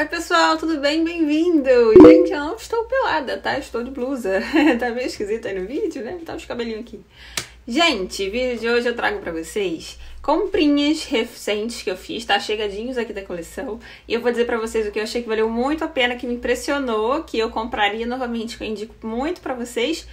Oi pessoal, tudo bem? Bem-vindo! Gente, eu não estou pelada, tá? Estou de blusa. tá meio esquisito aí no vídeo, né? Tá os cabelinhos aqui. Gente, vídeo de hoje eu trago pra vocês comprinhas recentes que eu fiz, tá? Chegadinhos aqui da coleção. E eu vou dizer pra vocês o que eu achei que valeu muito a pena, que me impressionou, que eu compraria novamente, que eu indico muito pra vocês.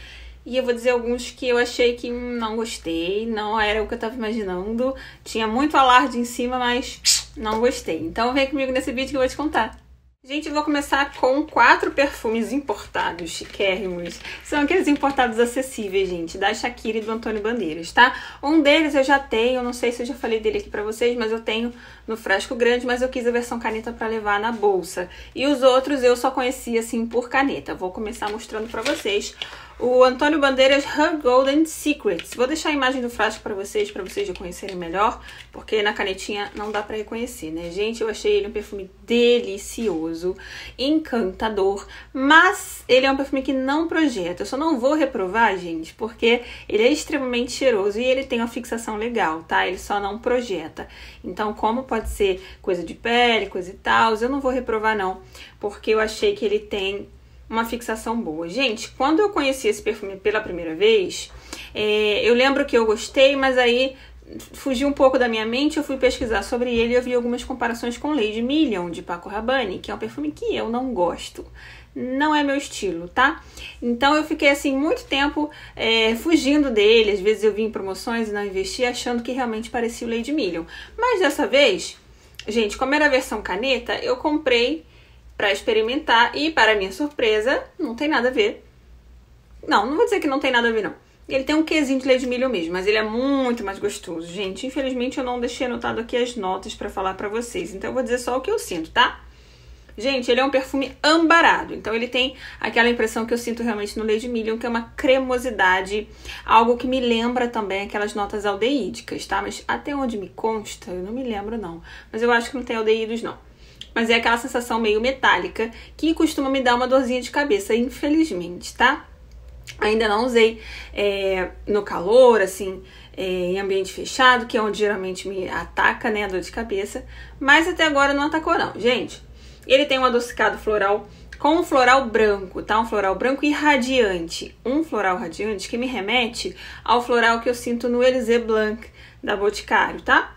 E eu vou dizer alguns que eu achei que não gostei, não era o que eu tava imaginando. Tinha muito alarde em cima, mas não gostei. Então vem comigo nesse vídeo que eu vou te contar. Gente, eu vou começar com quatro perfumes importados, chiquérrimos. São aqueles importados acessíveis, gente, da Shakira e do Antônio Bandeiras, tá? Um deles eu já tenho, não sei se eu já falei dele aqui pra vocês, mas eu tenho no frasco grande, mas eu quis a versão caneta pra levar na bolsa. E os outros eu só conhecia, assim, por caneta. Vou começar mostrando pra vocês o Antônio Bandeiras Her Golden Secrets. Vou deixar a imagem do frasco para vocês, para vocês reconhecerem melhor, porque na canetinha não dá para reconhecer, né? Gente, eu achei ele um perfume delicioso, encantador, mas ele é um perfume que não projeta. Eu só não vou reprovar, gente, porque ele é extremamente cheiroso e ele tem uma fixação legal, tá? Ele só não projeta. Então, como pode ser coisa de pele, coisa e tal, eu não vou reprovar não, porque eu achei que ele tem uma fixação boa. Gente, quando eu conheci esse perfume pela primeira vez, é, eu lembro que eu gostei, mas aí fugiu um pouco da minha mente, eu fui pesquisar sobre ele e eu vi algumas comparações com Lady Million, de Paco Rabanne, que é um perfume que eu não gosto. Não é meu estilo, tá? Então eu fiquei assim muito tempo é, fugindo dele. Às vezes eu vi em promoções e não investi, achando que realmente parecia o Lady Million. Mas dessa vez, gente, como era a versão caneta, eu comprei para experimentar e, para minha surpresa, não tem nada a ver. Não, não vou dizer que não tem nada a ver, não. Ele tem um quezinho de leite de milho mesmo, mas ele é muito mais gostoso. Gente, infelizmente eu não deixei anotado aqui as notas para falar para vocês, então eu vou dizer só o que eu sinto, tá? Gente, ele é um perfume ambarado, então ele tem aquela impressão que eu sinto realmente no leite de milho, que é uma cremosidade, algo que me lembra também aquelas notas aldeídicas, tá? Mas até onde me consta, eu não me lembro não, mas eu acho que não tem aldeídos não mas é aquela sensação meio metálica que costuma me dar uma dorzinha de cabeça, infelizmente, tá? Ainda não usei é, no calor, assim, é, em ambiente fechado, que é onde geralmente me ataca, né, a dor de cabeça, mas até agora não atacou não. Gente, ele tem um adocicado floral com um floral branco, tá? Um floral branco e radiante. Um floral radiante que me remete ao floral que eu sinto no Elysée Blanc da Boticário, tá?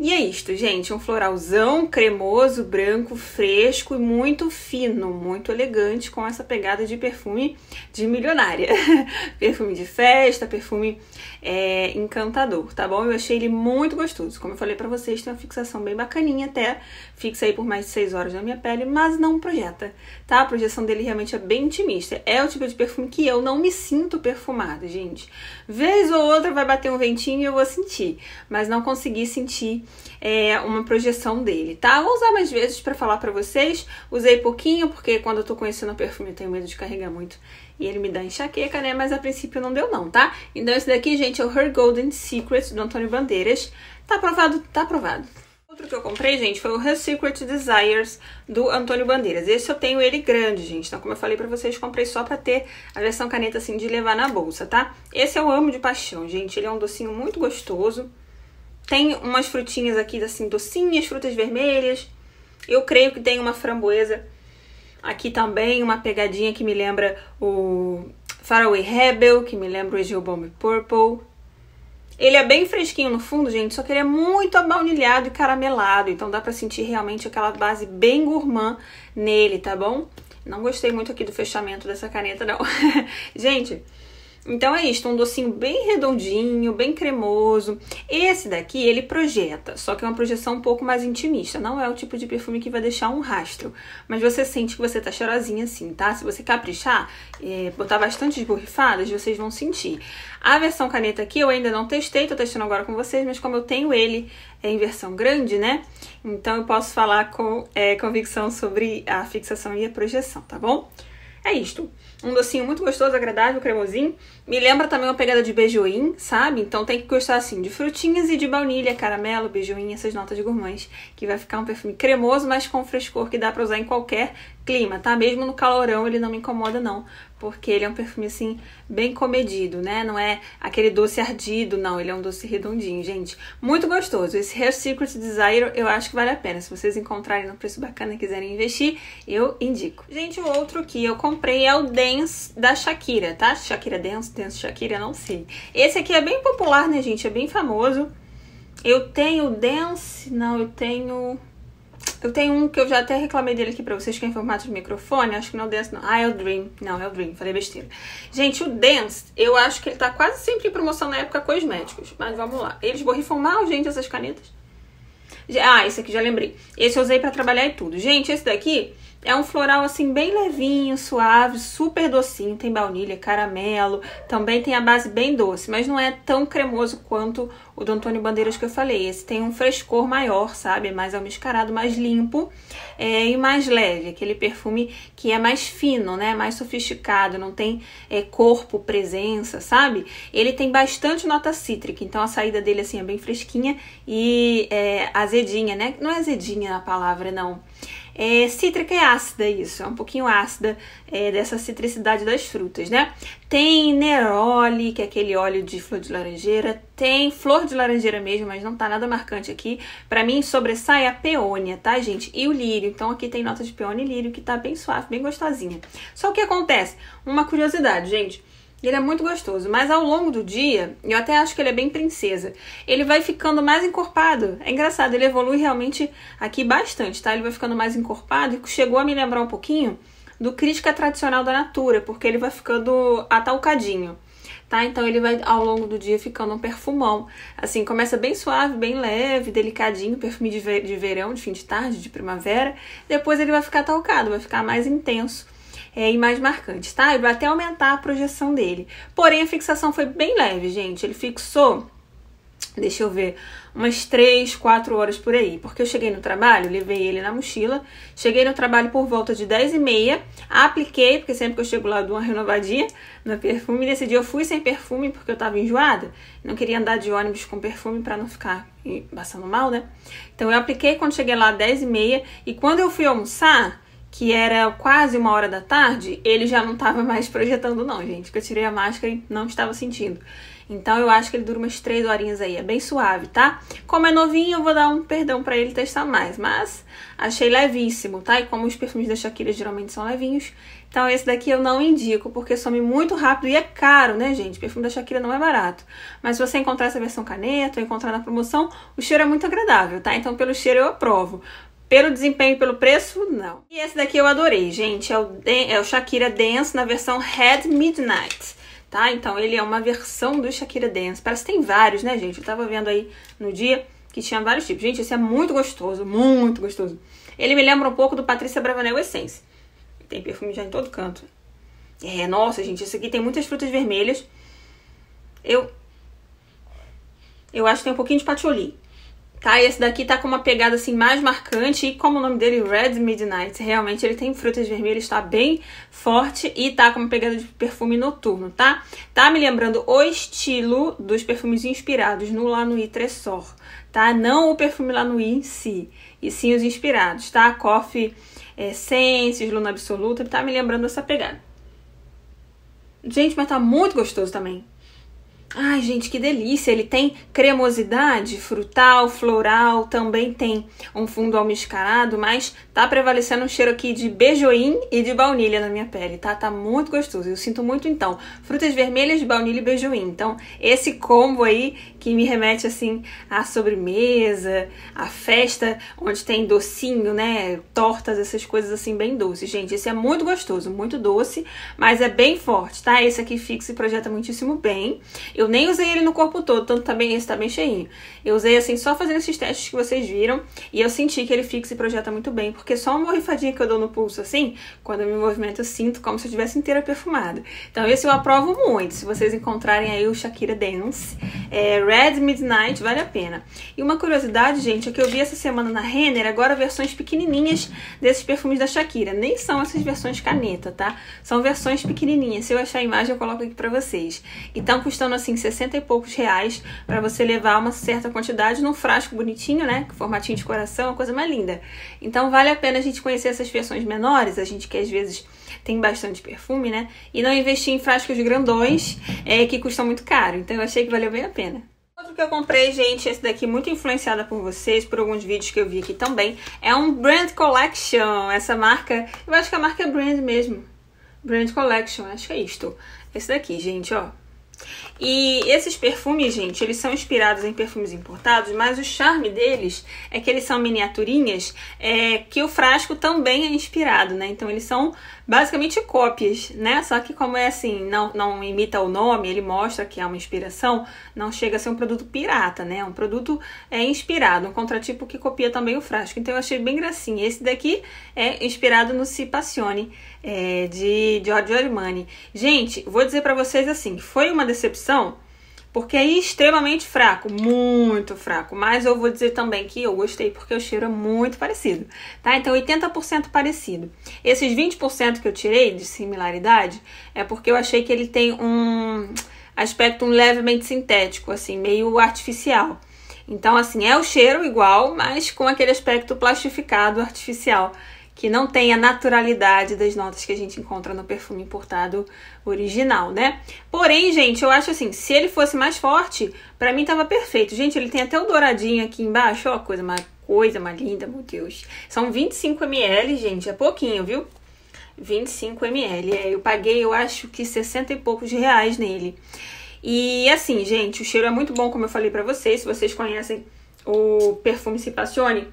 E é isto, gente. Um floralzão cremoso, branco, fresco e muito fino, muito elegante, com essa pegada de perfume de milionária. perfume de festa, perfume é, encantador, tá bom? Eu achei ele muito gostoso. Como eu falei pra vocês, tem uma fixação bem bacaninha até. Fixa aí por mais de 6 horas na minha pele, mas não projeta, tá? A projeção dele realmente é bem intimista. É o tipo de perfume que eu não me sinto perfumada, gente. Vez ou outra vai bater um ventinho e eu vou sentir, mas não consegui sentir é, uma projeção dele, tá? Vou usar mais vezes para falar para vocês. Usei pouquinho, porque quando eu tô conhecendo o perfume eu tenho medo de carregar muito e ele me dá enxaqueca, né? Mas a princípio não deu não, tá? Então esse daqui, gente, é o Her Golden Secret, do Antônio Bandeiras. Tá aprovado? Tá aprovado. Outro que eu comprei, gente, foi o Her Secret Desires do Antônio Bandeiras. Esse eu tenho ele grande, gente. Então, como eu falei pra vocês, comprei só pra ter a versão caneta, assim, de levar na bolsa, tá? Esse eu amo de paixão, gente. Ele é um docinho muito gostoso. Tem umas frutinhas aqui, assim, docinhas, frutas vermelhas. Eu creio que tem uma framboesa aqui também, uma pegadinha que me lembra o Faraway Rebel, que me lembra o Bomb Purple. Ele é bem fresquinho no fundo, gente, só que ele é muito abaunilhado e caramelado, então dá pra sentir realmente aquela base bem gourmand nele, tá bom? Não gostei muito aqui do fechamento dessa caneta, não. gente, então é isto, um docinho bem redondinho, bem cremoso. Esse daqui ele projeta, só que é uma projeção um pouco mais intimista. Não é o tipo de perfume que vai deixar um rastro, mas você sente que você tá cheirosinha assim, tá? Se você caprichar, é, botar bastante esborrifadas, vocês vão sentir. A versão caneta aqui eu ainda não testei, tô testando agora com vocês, mas como eu tenho ele é em versão grande, né? Então eu posso falar com é, convicção sobre a fixação e a projeção, tá bom? É isto um docinho muito gostoso, agradável, cremosinho. Me lembra também uma pegada de beijoim, sabe? Então tem que gostar assim de frutinhas e de baunilha, caramelo, beijoim, essas notas gourmandes, que vai ficar um perfume cremoso, mas com frescor que dá para usar em qualquer clima, tá? Mesmo no calorão ele não me incomoda não, porque ele é um perfume assim bem comedido, né? Não é aquele doce ardido, não, ele é um doce redondinho, gente. Muito gostoso. Esse Hair Secret Desire eu acho que vale a pena. Se vocês encontrarem no preço bacana e quiserem investir, eu indico. Gente, o outro que eu comprei é o Dance da Shakira, tá? Shakira Dance, Dance Shakira, não sei. Esse aqui é bem popular, né, gente? É bem famoso. Eu tenho Dance, não, eu tenho eu tenho um que eu já até reclamei dele aqui pra vocês, que é em formato de microfone. Acho que não é o Dance, não. Ah, é o Dream. Não, é o Dream. Falei besteira. Gente, o Dance, eu acho que ele tá quase sempre em promoção na época cosméticos. Mas vamos lá. Eles borrifam mal, gente, essas canetas. Ah, esse aqui já lembrei. Esse eu usei pra trabalhar e tudo. Gente, esse daqui é um floral assim bem levinho, suave, super docinho, tem baunilha, caramelo, também tem a base bem doce, mas não é tão cremoso quanto o do Antônio Bandeiras que eu falei. Esse tem um frescor maior, sabe? Mais almiscarado, mais limpo é, e mais leve, aquele perfume que é mais fino, né? Mais sofisticado, não tem é, corpo, presença, sabe? Ele tem bastante nota cítrica, então a saída dele assim é bem fresquinha e é, azedinha, né? Não é azedinha a palavra, não. É, cítrica é ácida, isso, é um pouquinho ácida é, dessa citricidade das frutas, né? Tem neroli, que é aquele óleo de flor de laranjeira, tem flor de laranjeira mesmo, mas não tá nada marcante aqui. Para mim sobressai a peônia, tá, gente? E o lírio. Então aqui tem nota de peônia e lírio que tá bem suave, bem gostosinha. Só o que acontece? Uma curiosidade, gente. Ele é muito gostoso, mas ao longo do dia, eu até acho que ele é bem princesa. Ele vai ficando mais encorpado. É engraçado, ele evolui realmente aqui bastante, tá? Ele vai ficando mais encorpado e chegou a me lembrar um pouquinho do crítica tradicional da Natura, porque ele vai ficando atalcadinho, tá? Então ele vai ao longo do dia ficando um perfumão. Assim, começa bem suave, bem leve, delicadinho, perfume de, verão, de fim de tarde, de primavera. Depois ele vai ficar atalcado, vai ficar mais intenso é, e mais marcante, tá? Ele vai até aumentar a projeção dele. Porém, a fixação foi bem leve, gente. Ele fixou, deixa eu ver, umas 3, 4 horas por aí. Porque eu cheguei no trabalho, levei ele na mochila, cheguei no trabalho por volta de 10 e meia, apliquei, porque sempre que eu chego lá dou uma renovadinha no perfume. Nesse dia eu fui sem perfume porque eu tava enjoada, não queria andar de ônibus com perfume para não ficar passando mal, né? Então eu apliquei quando cheguei lá 10 e meia e quando eu fui almoçar que era quase uma hora da tarde, ele já não estava mais projetando, não, gente. Porque eu tirei a máscara e não estava sentindo. Então eu acho que ele dura umas três horinhas aí, é bem suave, tá? Como é novinho, eu vou dar um perdão para ele testar mais, mas achei levíssimo, tá? E como os perfumes da Shakira geralmente são levinhos, então esse daqui eu não indico, porque some muito rápido e é caro, né, gente? perfume da Shakira não é barato. Mas se você encontrar essa versão caneta ou encontrar na promoção, o cheiro é muito agradável, tá? Então pelo cheiro eu aprovo. Pelo desempenho e pelo preço, não. E esse daqui eu adorei, gente. É o, é o Shakira Dance na versão Red Midnight, tá? Então ele é uma versão do Shakira Dance. Parece que tem vários, né, gente? Eu tava vendo aí no dia que tinha vários tipos. Gente, esse é muito gostoso, muito gostoso. Ele me lembra um pouco do Patrícia Bravanel Essence. Tem perfume já em todo canto. É, nossa, gente, esse aqui tem muitas frutas vermelhas. Eu... Eu acho que tem um pouquinho de patchouli tá? Esse daqui tá com uma pegada assim mais marcante e como o nome dele Red Midnight, realmente ele tem frutas vermelhas, está bem forte e tá com uma pegada de perfume noturno, tá? Tá me lembrando o estilo dos perfumes inspirados no Lanui Tressor, tá? Não o perfume Lanui em si, e sim os inspirados, tá? Coffee Essences, é, Luna Absoluta, tá me lembrando essa pegada. Gente, mas tá muito gostoso também. Ai, gente, que delícia! Ele tem cremosidade frutal, floral, também tem um fundo almiscarado, mas tá prevalecendo um cheiro aqui de beijoim e de baunilha na minha pele, tá? Tá muito gostoso. Eu sinto muito então frutas vermelhas, baunilha e beijoim. Então, esse combo aí que me remete assim à sobremesa, à festa onde tem docinho, né, tortas, essas coisas assim bem doces. Gente, esse é muito gostoso, muito doce, mas é bem forte, tá? Esse aqui fixa e projeta muitíssimo bem. Eu nem usei ele no corpo todo, tanto também tá esse tá bem cheinho. Eu usei assim só fazendo esses testes que vocês viram e eu senti que ele fixa e projeta muito bem, porque só uma borrifadinha que eu dou no pulso assim, quando eu me movimento eu sinto como se eu estivesse inteira perfumada. Então esse eu aprovo muito. Se vocês encontrarem aí o Shakira Dance, é, Red Midnight, vale a pena. E uma curiosidade, gente, é que eu vi essa semana na Renner agora versões pequenininhas desses perfumes da Shakira. Nem são essas versões caneta, tá? São versões pequenininhas. Se eu achar a imagem, eu coloco aqui pra vocês. E estão custando, assim, 60 e poucos reais para você levar uma certa quantidade num frasco bonitinho, né? Formatinho de coração, uma coisa mais linda. Então, vale a pena a gente conhecer essas versões menores, a gente que às vezes tem bastante perfume, né? E não investir em frascos grandões é, que custam muito caro. Então eu achei que valeu bem a pena outro que eu comprei, gente, esse daqui muito influenciada por vocês, por alguns vídeos que eu vi aqui também, é um Brand Collection. Essa marca, eu acho que é a marca é Brand mesmo. Brand Collection, acho que é isto. Esse daqui, gente, ó. E esses perfumes, gente, eles são inspirados em perfumes importados, mas o charme deles é que eles são miniaturinhas, é, que o frasco também é inspirado, né? Então eles são basicamente cópias, né? Só que como é assim, não, não imita o nome, ele mostra que é uma inspiração, não chega a ser um produto pirata, né? Um produto é inspirado, um contratipo que copia também o frasco. Então eu achei bem gracinha. Esse daqui é inspirado no Se é, de Giorgio Armani. Gente, vou dizer para vocês assim, foi uma decepção porque é extremamente fraco, muito fraco. Mas eu vou dizer também que eu gostei porque o cheiro é muito parecido, tá? Então 80% parecido. Esses 20% que eu tirei de similaridade é porque eu achei que ele tem um aspecto levemente sintético, assim, meio artificial. Então, assim, é o cheiro igual, mas com aquele aspecto plastificado artificial que não tem a naturalidade das notas que a gente encontra no perfume importado original, né? Porém, gente, eu acho assim, se ele fosse mais forte, para mim tava perfeito. Gente, ele tem até o douradinho aqui embaixo, ó, coisa mais coisa mais linda, meu Deus. São 25 ml, gente, é pouquinho, viu? 25 ml. É, eu paguei, eu acho que 60 e poucos reais nele. E assim, gente, o cheiro é muito bom, como eu falei para vocês. Se vocês conhecem o perfume se Cipassione,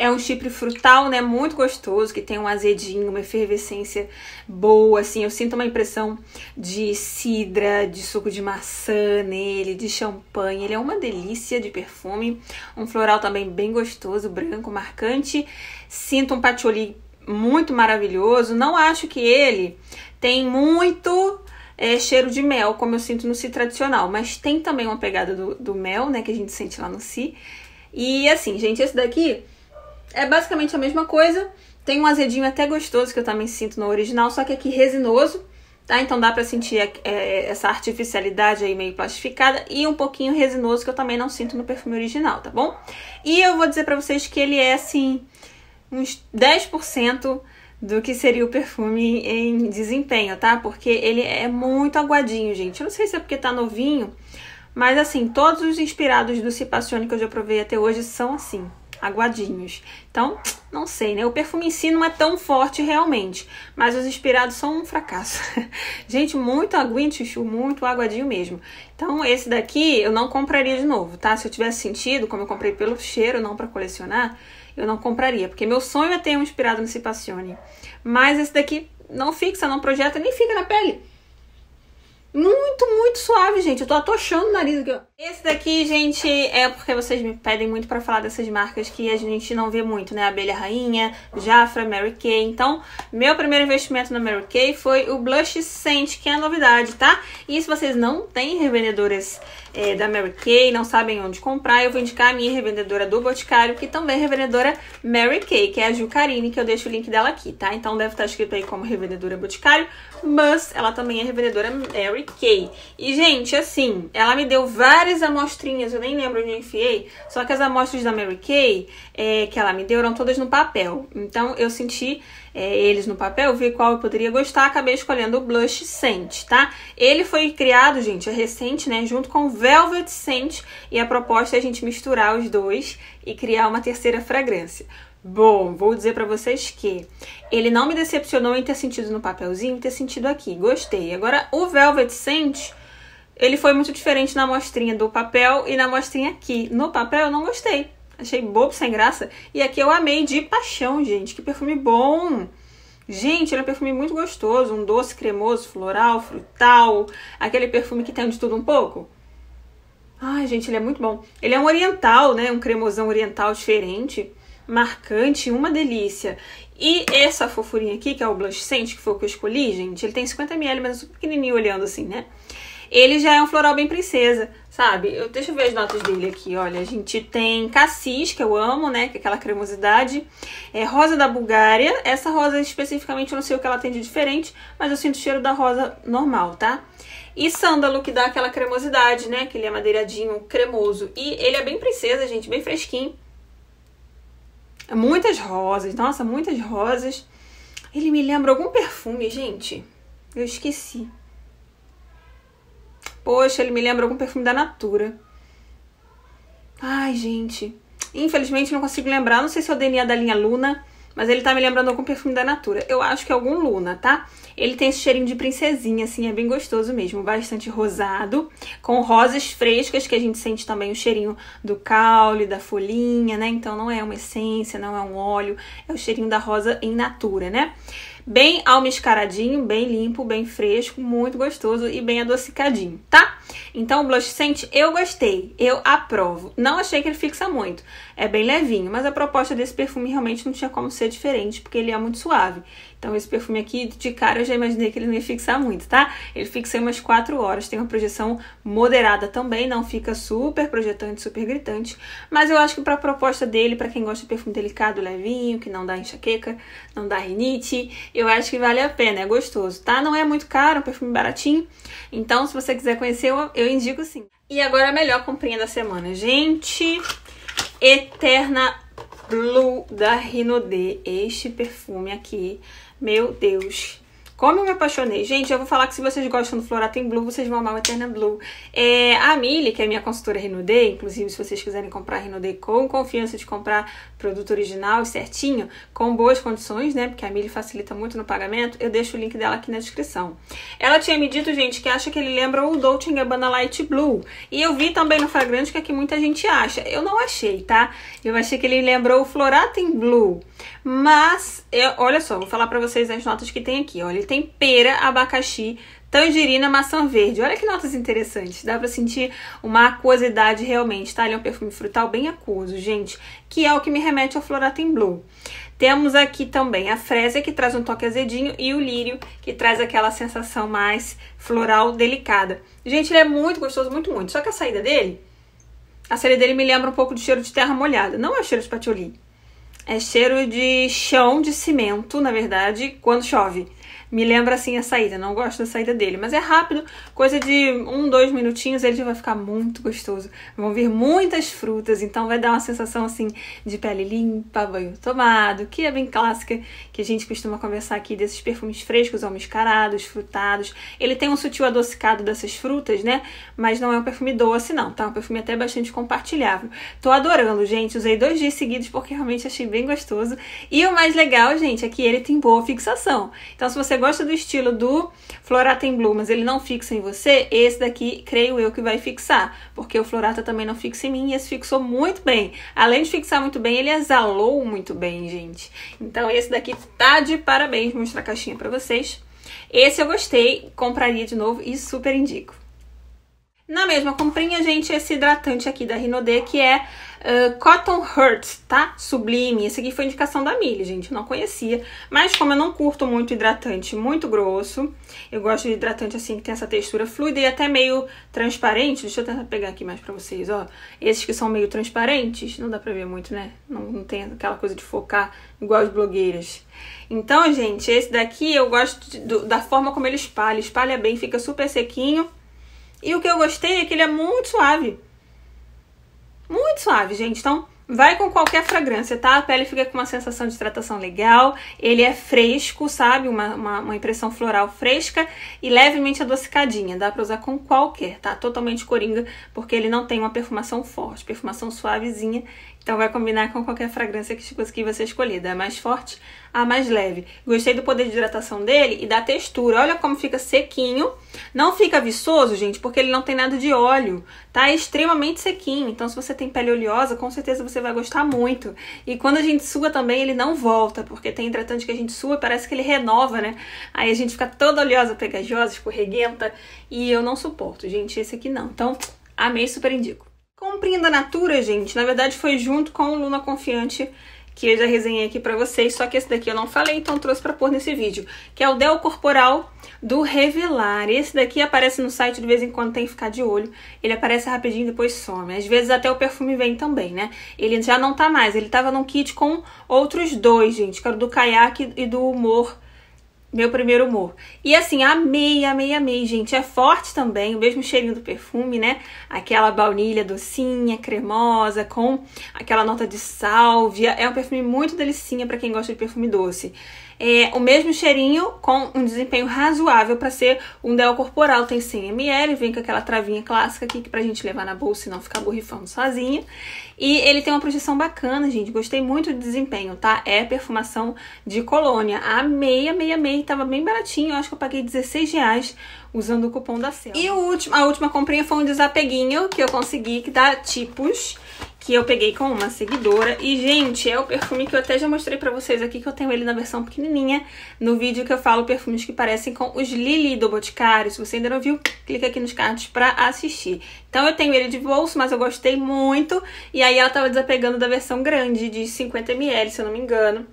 é um chipre frutal, né? Muito gostoso, que tem um azedinho, uma efervescência boa, assim. Eu sinto uma impressão de cidra, de suco de maçã nele, de champanhe. Ele é uma delícia de perfume. Um floral também bem gostoso, branco, marcante. Sinto um patchouli muito maravilhoso. Não acho que ele tem muito é, cheiro de mel, como eu sinto no Si tradicional, mas tem também uma pegada do, do mel, né, que a gente sente lá no Si. E assim, gente, esse daqui é basicamente a mesma coisa. Tem um azedinho até gostoso que eu também sinto no original, só que aqui resinoso, tá? Então dá pra sentir é, essa artificialidade aí meio plastificada e um pouquinho resinoso que eu também não sinto no perfume original, tá bom? E eu vou dizer pra vocês que ele é, assim, uns 10% do que seria o perfume em desempenho, tá? Porque ele é muito aguadinho, gente. Eu não sei se é porque tá novinho, mas assim, todos os inspirados do Cipassione que eu já provei até hoje são assim aguadinhos. Então, não sei, né? O perfume em si não é tão forte realmente, mas os inspirados são um fracasso. Gente, muito aguinho, chuchu, muito aguadinho mesmo. Então, esse daqui eu não compraria de novo, tá? Se eu tivesse sentido, como eu comprei pelo cheiro, não para colecionar, eu não compraria, porque meu sonho é ter um inspirado no Passione. Mas esse daqui não fixa, não projeta, nem fica na pele. Muito, muito suave, gente. Eu tô atochando o nariz aqui, ó. Esse daqui, gente, é porque vocês me pedem muito pra falar dessas marcas que a gente não vê muito, né? Abelha Rainha, Jafra, Mary Kay. Então, meu primeiro investimento na Mary Kay foi o Blush Scent, que é a novidade, tá? E se vocês não têm revendedoras é, da Mary Kay, não sabem onde comprar, eu vou indicar a minha revendedora do Boticário, que também é revendedora Mary Kay, que é a Jucarine, que eu deixo o link dela aqui, tá? Então, deve estar escrito aí como revendedora Boticário, mas ela também é revendedora Mary Kay. E, gente, assim, ela me deu várias várias amostrinhas, eu nem lembro onde eu enfiei, só que as amostras da Mary Kay é, que ela me deu eram todas no papel. Então eu senti é, eles no papel, vi qual eu poderia gostar, acabei escolhendo o Blush Scent, tá? Ele foi criado, gente, é recente, né, junto com o Velvet Scent, e a proposta é a gente misturar os dois e criar uma terceira fragrância. Bom, vou dizer para vocês que ele não me decepcionou em ter sentido no papelzinho, ter sentido aqui. Gostei. Agora, o Velvet Scent, ele foi muito diferente na mostrinha do papel e na mostrinha aqui. No papel eu não gostei. Achei bobo, sem graça. E aqui eu amei de paixão, gente. Que perfume bom! Gente, ele é um perfume muito gostoso, um doce cremoso, floral, frutal, aquele perfume que tem de tudo um pouco. Ai, gente, ele é muito bom. Ele é um oriental, né? Um cremosão oriental diferente, marcante, uma delícia. E essa fofurinha aqui, que é o blush scent, que foi o que eu escolhi, gente, ele tem 50ml, mas é super pequenininho olhando assim, né? Ele já é um floral bem princesa, sabe? Eu, deixa eu ver as notas dele aqui, olha. A gente tem cassis, que eu amo, né? Que é aquela cremosidade. É, rosa da Bulgária. Essa rosa especificamente eu não sei o que ela tem de diferente, mas eu sinto o cheiro da rosa normal, tá? E sândalo, que dá aquela cremosidade, né? Que ele é madeiradinho, cremoso. E ele é bem princesa, gente, bem fresquinho. Muitas rosas, nossa, muitas rosas. Ele me lembra algum perfume, gente. Eu esqueci. Poxa, ele me lembra algum perfume da Natura. Ai, gente. Infelizmente não consigo lembrar. Não sei se é o DNA da linha Luna, mas ele tá me lembrando algum perfume da Natura. Eu acho que é algum Luna, tá? Ele tem esse cheirinho de princesinha, assim, é bem gostoso mesmo. Bastante rosado, com rosas frescas, que a gente sente também o cheirinho do caule, da folhinha, né? Então não é uma essência, não é um óleo, é o cheirinho da rosa em natura, né? bem almiscaradinho, bem limpo, bem fresco, muito gostoso e bem adocicadinho, tá? Então, o blush scent, eu gostei, eu aprovo. Não achei que ele fixa muito, é bem levinho, mas a proposta desse perfume realmente não tinha como ser diferente, porque ele é muito suave. Então esse perfume aqui, de cara, eu já imaginei que ele não ia fixar muito, tá? Ele fixa em umas 4 horas, tem uma projeção moderada também, não fica super projetante, super gritante, mas eu acho que para a proposta dele, para quem gosta de perfume delicado, levinho, que não dá enxaqueca, não dá rinite, eu acho que vale a pena, é gostoso, tá? Não é muito caro, é um perfume baratinho, então se você quiser conhecer, eu, eu indico sim. E agora a melhor comprinha da semana, gente... Eterna Blue da Rinode. Este perfume aqui, meu Deus, como eu me apaixonei. Gente, eu vou falar que se vocês gostam do Floratem Blue, vocês vão amar o Eterna Blue. É, a Mili, que é minha consultora Renaudet, inclusive se vocês quiserem comprar Renaudet com confiança de comprar produto original certinho, com boas condições, né? Porque a Mili facilita muito no pagamento, eu deixo o link dela aqui na descrição. Ela tinha me dito, gente, que acha que ele lembra o Dolce Gabbana Light Blue. E eu vi também no Fragrante que é que muita gente acha. Eu não achei, tá? Eu achei que ele lembrou o Floratem Blue. Mas, eu, olha só, vou falar pra vocês as notas que tem aqui. Olha, tem pera, abacaxi, tangerina, maçã verde. Olha que notas interessantes. Dá para sentir uma aquosidade realmente, tá? Ele é um perfume frutal bem aquoso, gente, que é o que me remete ao Blue. Temos aqui também a frésia, que traz um toque azedinho, e o lírio, que traz aquela sensação mais floral delicada. Gente, ele é muito gostoso, muito, muito. Só que a saída dele, a saída dele me lembra um pouco de cheiro de terra molhada. Não é cheiro de patchouli. É cheiro de chão de cimento, na verdade, quando chove. Me lembra assim a saída, não gosto da saída dele, mas é rápido, coisa de um, dois minutinhos, ele já vai ficar muito gostoso. Vão vir muitas frutas, então vai dar uma sensação assim de pele limpa, banho tomado, que é bem clássica, que a gente costuma conversar aqui desses perfumes frescos almiscarados, frutados. Ele tem um sutil adocicado dessas frutas, né? Mas não é um perfume doce, não, tá? É um perfume até bastante compartilhável. Tô adorando, gente. Usei dois dias seguidos porque realmente achei bem gostoso. E o mais legal, gente, é que ele tem boa fixação. Então, se você gosta do estilo do Florata em Blue, mas ele não fixa em você, esse daqui creio eu que vai fixar, porque o Florata também não fixa em mim e esse fixou muito bem. Além de fixar muito bem, ele exalou muito bem, gente. Então esse daqui tá de parabéns, vou mostrar a caixinha pra vocês. Esse eu gostei, compraria de novo e super indico. Na mesma comprinha, gente, esse hidratante aqui da Rinode, que é uh, Cotton Hearts, tá? Sublime. Esse aqui foi indicação da Mili, gente, Eu não conhecia. Mas como eu não curto muito hidratante muito grosso, eu gosto de hidratante assim que tem essa textura fluida e até meio transparente. Deixa eu tentar pegar aqui mais pra vocês, ó. Esses que são meio transparentes, não dá pra ver muito, né? Não, não tem aquela coisa de focar igual as blogueiras. Então, gente, esse daqui eu gosto de, do, da forma como ele espalha. Espalha bem, fica super sequinho e o que eu gostei é que ele é muito suave. Muito suave, gente. Então, vai com qualquer fragrância, tá? A pele fica com uma sensação de hidratação legal. Ele é fresco, sabe? Uma, uma, uma impressão floral fresca e levemente adocicadinha. Dá pra usar com qualquer, tá? Totalmente coringa, porque ele não tem uma perfumação forte. Perfumação suavezinha então vai combinar com qualquer fragrância que, tipo, que você escolher, da mais forte a mais leve. Gostei do poder de hidratação dele e da textura. Olha como fica sequinho. Não fica viçoso, gente, porque ele não tem nada de óleo, tá? extremamente sequinho. Então se você tem pele oleosa, com certeza você vai gostar muito. E quando a gente sua também, ele não volta, porque tem hidratante que a gente sua, parece que ele renova, né? Aí a gente fica toda oleosa, pegajosa, escorreguenta, e eu não suporto, gente, esse aqui não. Então, amei, super indico a Natura, gente, na verdade foi junto com o Luna Confiante que eu já resenhei aqui pra vocês, só que esse daqui eu não falei, então trouxe pra pôr nesse vídeo, que é o Del Corporal do Revelar. Esse daqui aparece no site de vez em quando, tem que ficar de olho. Ele aparece rapidinho e depois some. Às vezes até o perfume vem também, né? Ele já não tá mais, ele tava num kit com outros dois, gente, que era do Caiaque e do Humor meu primeiro humor. E assim, amei, amei, amei, gente. É forte também, o mesmo cheirinho do perfume, né? Aquela baunilha docinha, cremosa, com aquela nota de sálvia. É um perfume muito delicinha para quem gosta de perfume doce é, o mesmo cheirinho com um desempenho razoável para ser um Dell corporal. Tem 100ml, vem com aquela travinha clássica aqui que pra gente levar na bolsa e não ficar borrifando sozinha. E ele tem uma projeção bacana, gente. Gostei muito do desempenho, tá? É perfumação de colônia. Amei, amei, amei. Tava bem baratinho. Eu acho que eu paguei 16 reais usando o cupom da Cel. E o último, a última comprinha foi um desapeguinho que eu consegui, que dá tipos que eu peguei com uma seguidora. E, gente, é o perfume que eu até já mostrei pra vocês aqui, que eu tenho ele na versão pequenininha, no vídeo que eu falo perfumes que parecem com os Lily do Boticário. Se você ainda não viu, clica aqui nos cards pra assistir. Então, eu tenho ele de bolso, mas eu gostei muito. E aí, ela tava desapegando da versão grande, de 50ml, se eu não me engano.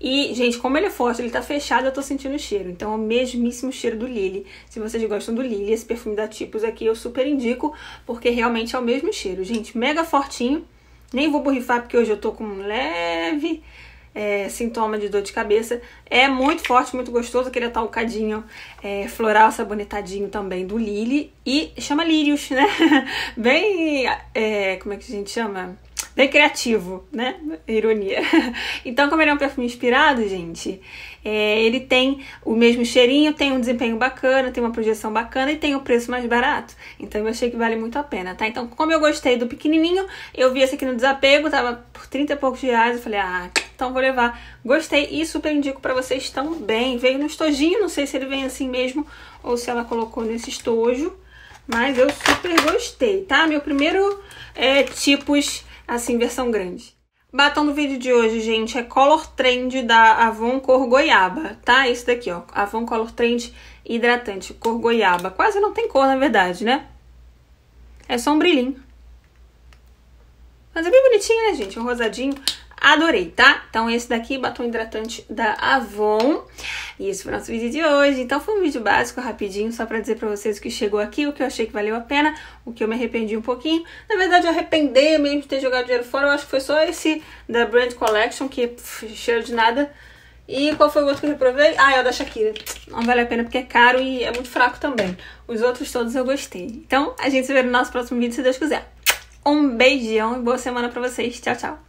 E, gente, como ele é forte, ele tá fechado, eu tô sentindo o cheiro. Então, é o mesmíssimo cheiro do Lily. Se vocês gostam do Lily, esse perfume da Tipos aqui eu super indico, porque realmente é o mesmo cheiro. Gente, mega fortinho. Nem vou borrifar porque hoje eu tô com um leve é, sintoma de dor de cabeça. É muito forte, muito gostoso aquele talcadinho é, floral sabonetadinho também do Lily. E chama Lírios, né? Bem. É, como é que a gente chama? Recreativo, né? Ironia. Então, como ele é um perfume inspirado, gente, é, ele tem o mesmo cheirinho, tem um desempenho bacana, tem uma projeção bacana e tem o um preço mais barato. Então, eu achei que vale muito a pena, tá? Então, como eu gostei do pequenininho, eu vi esse aqui no desapego, tava por 30 e poucos reais, eu falei, ah, então vou levar. Gostei e super indico para vocês também. Veio no estojinho, não sei se ele vem assim mesmo ou se ela colocou nesse estojo. Mas eu super gostei, tá? Meu primeiro é, tipos assim versão grande. Batom do vídeo de hoje, gente, é Color Trend da Avon Cor Goiaba, tá? Esse daqui, ó, Avon Color Trend Hidratante, cor goiaba. Quase não tem cor, na verdade, né? É só um brilhinho. Mas é bem bonitinho, né, gente? Um rosadinho. Adorei, tá? Então, esse daqui, batom hidratante da Avon. E esse foi o nosso vídeo de hoje. Então, foi um vídeo básico, rapidinho, só pra dizer pra vocês o que chegou aqui, o que eu achei que valeu a pena, o que eu me arrependi um pouquinho. Na verdade, eu arrependei mesmo de ter jogado dinheiro fora, eu acho que foi só esse da Brand Collection, que pff, cheiro de nada. E qual foi o outro que eu reprovei? Ah, é o da Shakira. Não vale a pena porque é caro e é muito fraco também. Os outros todos eu gostei. Então, a gente se vê no nosso próximo vídeo, se Deus quiser. Um beijão e boa semana pra vocês. Tchau, tchau.